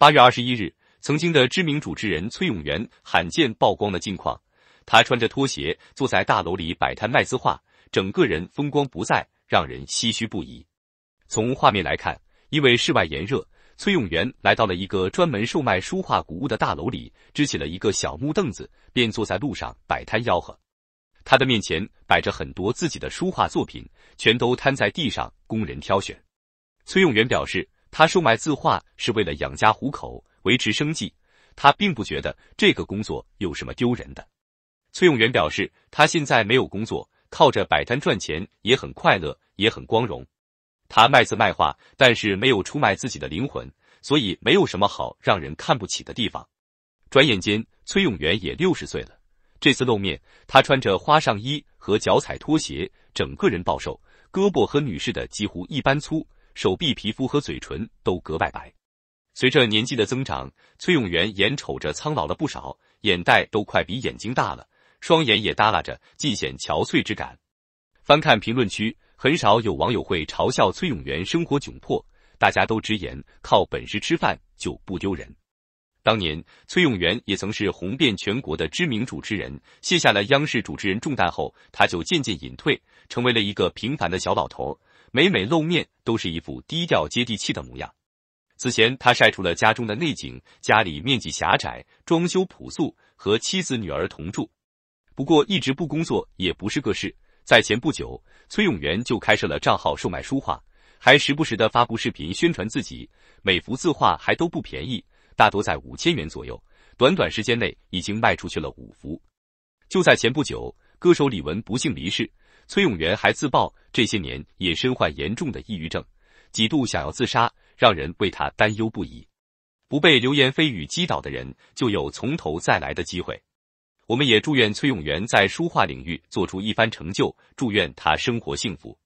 八月二十一日，曾经的知名主持人崔永元罕见曝光了近况。他穿着拖鞋坐在大楼里摆摊卖字画，整个人风光不再，让人唏嘘不已。从画面来看，因为室外炎热，崔永元来到了一个专门售卖书画古物的大楼里，支起了一个小木凳子，便坐在路上摆摊吆喝。他的面前摆着很多自己的书画作品，全都摊在地上供人挑选。崔永元表示。他售卖字画是为了养家糊口，维持生计。他并不觉得这个工作有什么丢人的。崔永元表示，他现在没有工作，靠着摆摊赚钱也很快乐，也很光荣。他卖字卖画，但是没有出卖自己的灵魂，所以没有什么好让人看不起的地方。转眼间，崔永元也六十岁了。这次露面，他穿着花上衣和脚踩拖鞋，整个人暴瘦，胳膊和女士的几乎一般粗。手臂皮肤和嘴唇都格外白。随着年纪的增长，崔永元眼瞅着苍老了不少，眼袋都快比眼睛大了，双眼也耷拉着，尽显憔悴之感。翻看评论区，很少有网友会嘲笑崔永元生活窘迫，大家都直言靠本事吃饭就不丢人。当年崔永元也曾是红遍全国的知名主持人，卸下了央视主持人重担后，他就渐渐隐退，成为了一个平凡的小老头。每每露面都是一副低调接地气的模样。此前，他晒出了家中的内景，家里面积狭窄，装修朴素，和妻子女儿同住。不过一直不工作也不是个事，在前不久，崔永元就开设了账号售卖书画，还时不时的发布视频宣传自己。每幅字画还都不便宜，大多在五千元左右。短短时间内已经卖出去了五幅。就在前不久，歌手李玟不幸离世，崔永元还自曝。这些年也身患严重的抑郁症，几度想要自杀，让人为他担忧不已。不被流言蜚语击倒的人，就有从头再来的机会。我们也祝愿崔永元在书画领域做出一番成就，祝愿他生活幸福。